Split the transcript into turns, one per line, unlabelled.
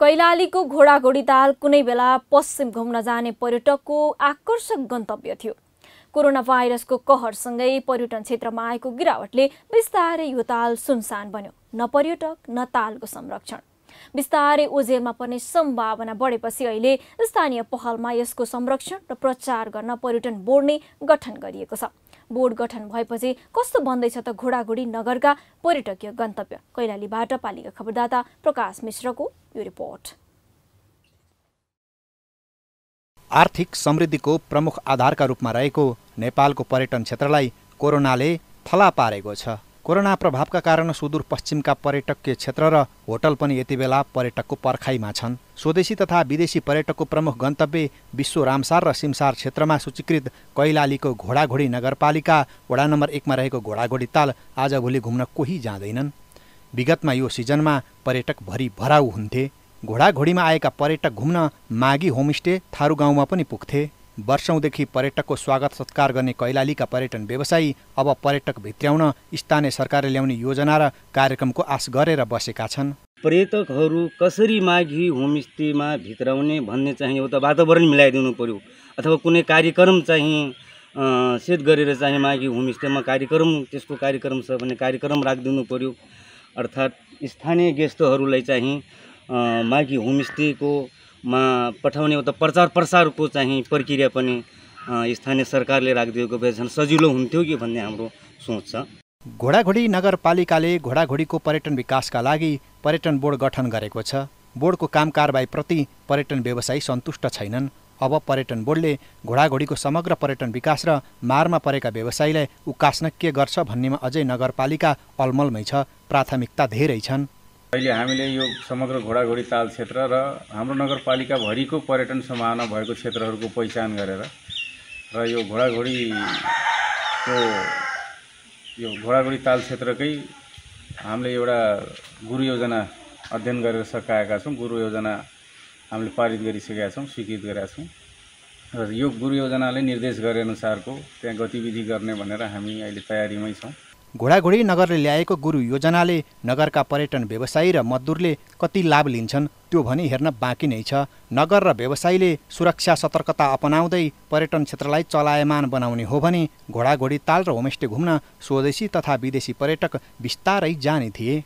कैलालीको घोडाघोडी ताल कुनै बेला पश्चिम घुम्न जाने पर्यटकको आकर्षक गन्तव्य थियो कोरोना भाइरसको कहरसँगै पर्यटन क्षेत्रमा आएको गिरावटले बिस्तारै यो ताल सुनसान बन्यो न पर्यटक न तालको संरक्षण बिस्तारै ओझेलमा पर्ने सम्भावना बढेपछि अहिले स्थानीय पहलमा यसको संरक्षण र प्रचार गर्न पर्यटन बोर्ड नै गठन गरिएको छ बोर्ड गठन भएपछि कस्तो बन्दैछ त घोडाघोडी नगरका पर्यटकीय गन्तव्य कैलालीबाट पालिका खबरदाता प्रकाश मिश्रको यो रिपोर्ट
आर्थिक समृद्धिको प्रमुख आधारका रूपमा रहेको नेपालको पर्यटन क्षेत्रलाई कोरोनाले थला पारेको छ कोरोना प्रभावका कारण सुदूरपश्चिमका पर्यटकीय क्षेत्र र होटल पनि यति बेला पर्यटकको पर्खाइमा छन् स्वदेशी तथा विदेशी पर्यटकको प्रमुख गन्तव्य विश्व रामसार र सिमसार क्षेत्रमा सूचीकृत कैलालीको घोडाघोडी नगरपालिका वडा नम्बर एकमा रहेको घोडाघोडी ताल आजभोलि घुम्न कोही जाँदैनन् विगतमा यो सिजनमा पर्यटक भरि भराउ हुन्थे घोडाघोडीमा आएका पर्यटक घुम्न माघी होमस्टे थारू गाउँमा पनि पुग्थे वर्षौँदेखि पर्यटकको स्वागत सत्कार गर्ने कैलालीका पर्यटन व्यवसायी अब पर्यटक भित्र्याउन स्थानीय सरकारले ल्याउने योजना र कार्यक्रमको आश गरेर बसेका छन्
पर्यटकहरू कसरी माघी होमस्टेमा भित्राउने भन्ने चाहिँ एउटा वातावरण मिलाइदिनु पर्यो अथवा कुनै कार्यक्रम चाहिँ सेट गरेर चाहिँ माघी होमस्टेमा कार्यक्रम त्यसको कार्यक्रम छ भने कार्यक्रम राखिदिनु पर्यो अर्थात् स्थानीय गेस्टहरूलाई चाहिँ माघी होमस्टेको मा पठाउने त प्रचार प्रसारको चाहिँ प्रक्रिया पनि स्थानीय सरकारले राखिदिएको भए झन् सजिलो हुन्थ्यो कि भन्ने हाम्रो सोच छ
घोडाघोडी नगरपालिकाले घोडाघोडीको पर्यटन विकासका लागि पर्यटन बोर्ड गठन गरेको छ बोर्डको काम कारबाहीप्रति पर्यटन व्यवसायी सन्तुष्ट छैनन् अब पर्यटन बोर्डले घोडाघोडीको समग्र पर्यटन विकास र मारमा परेका व्यवसायीलाई उकास्न के गर्छ भन्नेमा अझै नगरपालिका अलमलमै छ प्राथमिकता धेरै छन्
अहिले हामीले यो समग्र घोडाघोडी ताल क्षेत्र र हाम्रो नगरपालिकाभरिको पर्यटन सम्भावना भएको क्षेत्रहरूको पहिचान गरेर र यो घोडाघोडीको यो घोडाघोडी ताल क्षेत्रकै हामीले एउटा गुरु योजना अध्ययन गरेर सकाएका छौँ गुरु योजना हामीले पारित गरिसकेका छौँ स्वीकृत गरेका छौँ र यो गुरु योजनाले निर्देश गरेअनुसारको त्यहाँ गतिविधि गर्ने भनेर हामी अहिले तयारीमै छौँ
घोडाघोडी नगरले ल्याएको गुरु योजनाले नगरका पर्यटन व्यवसायी र मजदुरले कति लाभ लिन्छन् त्यो भनी हेर्न बाँकी नै छ नगर र व्यवसायीले सुरक्षा सतर्कता अपनाउँदै पर्यटन क्षेत्रलाई चलायमान बनाउने हो भने घोडाघोडी ताल र होमस्टे घुम्न स्वदेशी तथा विदेशी पर्यटक बिस्तारै जाने थिए